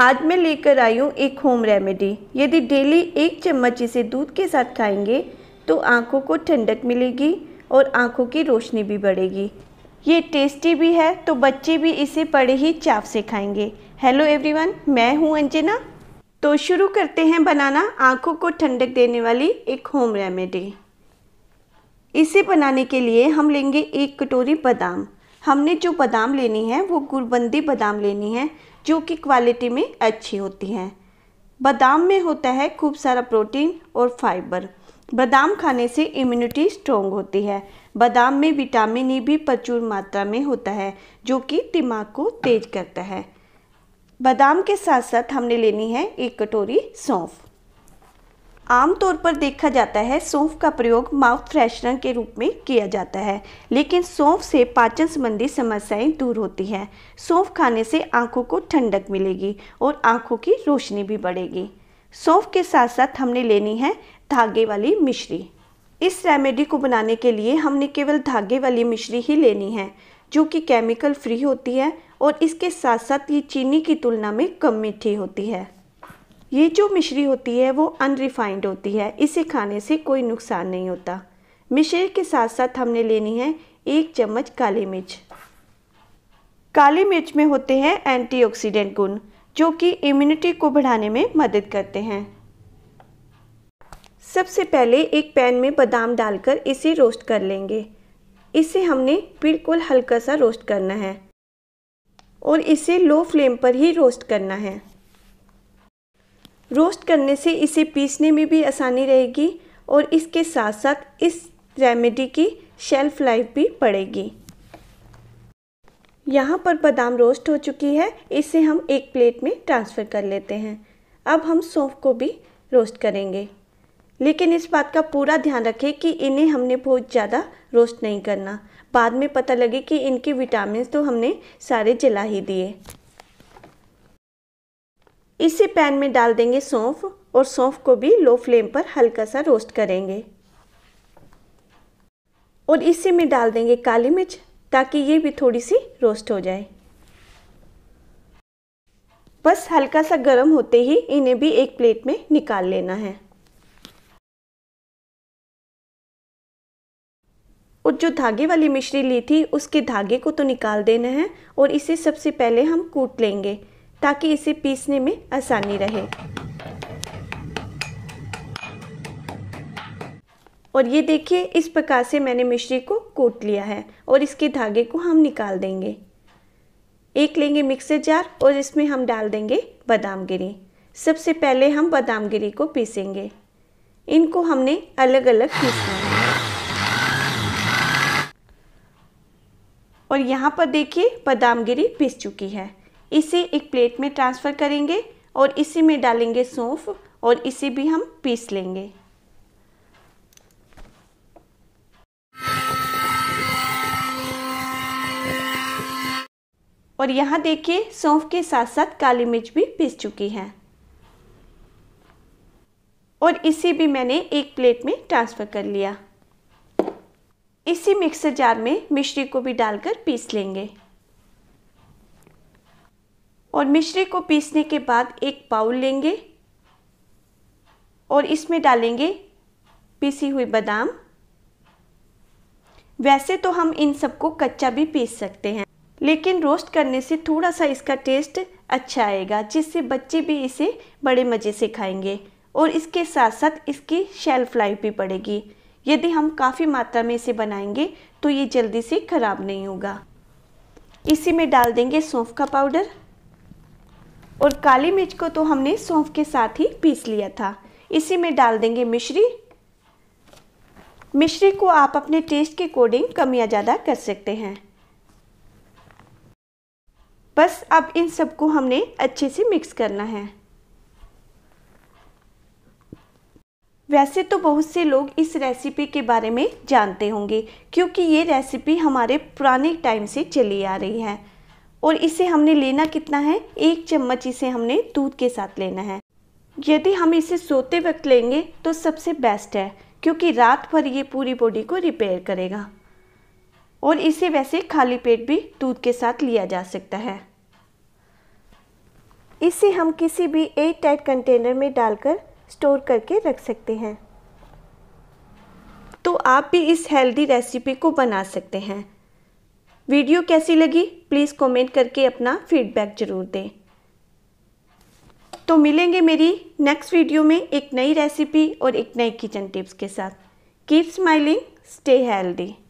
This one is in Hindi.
आज मैं लेकर आई हूँ एक होम रेमेडी यदि डेली एक चम्मच इसे दूध के साथ खाएंगे तो आँखों को ठंडक मिलेगी और आँखों की रोशनी भी बढ़ेगी ये टेस्टी भी है तो बच्चे भी इसे बड़े ही चाव से खाएंगे हेलो एवरीवन मैं हूँ अंजना तो शुरू करते हैं बनाना आँखों को ठंडक देने वाली एक होम रेमेडी इसे बनाने के लिए हम लेंगे एक कटोरी बादाम हमने जो बादाम लेनी है वो गुरबंदी बादाम लेनी है जो कि क्वालिटी में अच्छी होती हैं बादाम में होता है खूब सारा प्रोटीन और फाइबर बादाम खाने से इम्यूनिटी स्ट्रॉन्ग होती है बादाम में विटामिन ई e भी प्रचुर मात्रा में होता है जो कि दिमाग को तेज करता है बादाम के साथ साथ हमने लेनी है एक कटोरी सौंफ आमतौर पर देखा जाता है सौंफ का प्रयोग माउथ फ्रेशनर के रूप में किया जाता है लेकिन सौंफ से पाचन संबंधी समस्याएं दूर होती हैं सौंफ खाने से आंखों को ठंडक मिलेगी और आंखों की रोशनी भी बढ़ेगी सौंफ के साथ साथ हमने लेनी है धागे वाली मिश्री इस रेमेडी को बनाने के लिए हमने केवल धागे वाली मिश्री ही लेनी है जो कि केमिकल फ्री होती है और इसके साथ साथ ये चीनी की तुलना में कम मीठी होती है ये जो मिश्री होती है वो अनरिफाइंड होती है इसे खाने से कोई नुकसान नहीं होता मिश्री के साथ साथ हमने लेनी है एक चम्मच काली मिर्च काली मिर्च में होते हैं एंटीऑक्सीडेंट गुण जो कि इम्यूनिटी को बढ़ाने में मदद करते हैं सबसे पहले एक पैन में बादाम डालकर इसे रोस्ट कर लेंगे इसे हमने बिल्कुल हल्का सा रोस्ट करना है और इसे लो फ्लेम पर ही रोस्ट करना है रोस्ट करने से इसे पीसने में भी आसानी रहेगी और इसके साथ साथ इस रेमेडी की शेल्फ़ लाइफ भी पड़ेगी यहाँ पर बादाम रोस्ट हो चुकी है इसे हम एक प्लेट में ट्रांसफ़र कर लेते हैं अब हम सौंफ को भी रोस्ट करेंगे लेकिन इस बात का पूरा ध्यान रखें कि इन्हें हमने बहुत ज़्यादा रोस्ट नहीं करना बाद में पता लगे कि इनके विटामिन तो हमने सारे जला ही दिए इसी पैन में डाल देंगे सौंफ और सौंफ को भी लो फ्लेम पर हल्का सा रोस्ट करेंगे और इसी में डाल देंगे काली मिर्च ताकि ये भी थोड़ी सी रोस्ट हो जाए बस हल्का सा गर्म होते ही इन्हें भी एक प्लेट में निकाल लेना है और जो धागे वाली मिश्री ली थी उसके धागे को तो निकाल देना है और इसे सबसे पहले हम कूट लेंगे ताकि इसे पीसने में आसानी रहे और ये देखिए इस प्रकार से मैंने मिश्री को कूट लिया है और इसके धागे को हम निकाल देंगे एक लेंगे मिक्सर जार और इसमें हम डाल देंगे बादाम गिरी सबसे पहले हम बादाम गिरी को पीसेंगे इनको हमने अलग अलग पीसना है और यहाँ पर देखिए बादाम गिरी पीस चुकी है इसे एक प्लेट में ट्रांसफ़र करेंगे और इसी में डालेंगे सौंफ और इसे भी हम पीस लेंगे और यहाँ देखिए सौंफ के साथ साथ काली मिर्च भी पीस चुकी है और इसे भी मैंने एक प्लेट में ट्रांसफ़र कर लिया इसी मिक्सर जार में मिश्री को भी डालकर पीस लेंगे और मिश्रे को पीसने के बाद एक बाउल लेंगे और इसमें डालेंगे पीसी हुई बादाम वैसे तो हम इन सबको कच्चा भी पीस सकते हैं लेकिन रोस्ट करने से थोड़ा सा इसका टेस्ट अच्छा आएगा जिससे बच्चे भी इसे बड़े मज़े से खाएंगे और इसके साथ साथ इसकी शेल्फ लाइफ भी पड़ेगी यदि हम काफ़ी मात्रा में इसे बनाएंगे तो ये जल्दी से ख़राब नहीं होगा इसी में डाल देंगे सौंफ का पाउडर और काली मिर्च को तो हमने सौंफ के साथ ही पीस लिया था इसी में डाल देंगे मिश्री मिश्री को आप अपने टेस्ट के अकॉर्डिंग कम या ज़्यादा कर सकते हैं बस अब इन सबको हमने अच्छे से मिक्स करना है वैसे तो बहुत से लोग इस रेसिपी के बारे में जानते होंगे क्योंकि ये रेसिपी हमारे पुराने टाइम से चली आ रही है और इसे हमने लेना कितना है एक चम्मच इसे हमने दूध के साथ लेना है यदि हम इसे सोते वक्त लेंगे तो सबसे बेस्ट है क्योंकि रात भर ये पूरी बॉडी को रिपेयर करेगा और इसे वैसे खाली पेट भी दूध के साथ लिया जा सकता है इसे हम किसी भी एयर टाइट कंटेनर में डालकर स्टोर करके रख सकते हैं तो आप भी इस हेल्दी रेसिपी को बना सकते हैं वीडियो कैसी लगी प्लीज़ कमेंट करके अपना फीडबैक ज़रूर दें तो मिलेंगे मेरी नेक्स्ट वीडियो में एक नई रेसिपी और एक नई किचन टिप्स के साथ कीप स्माइलिंग स्टे हेल्दी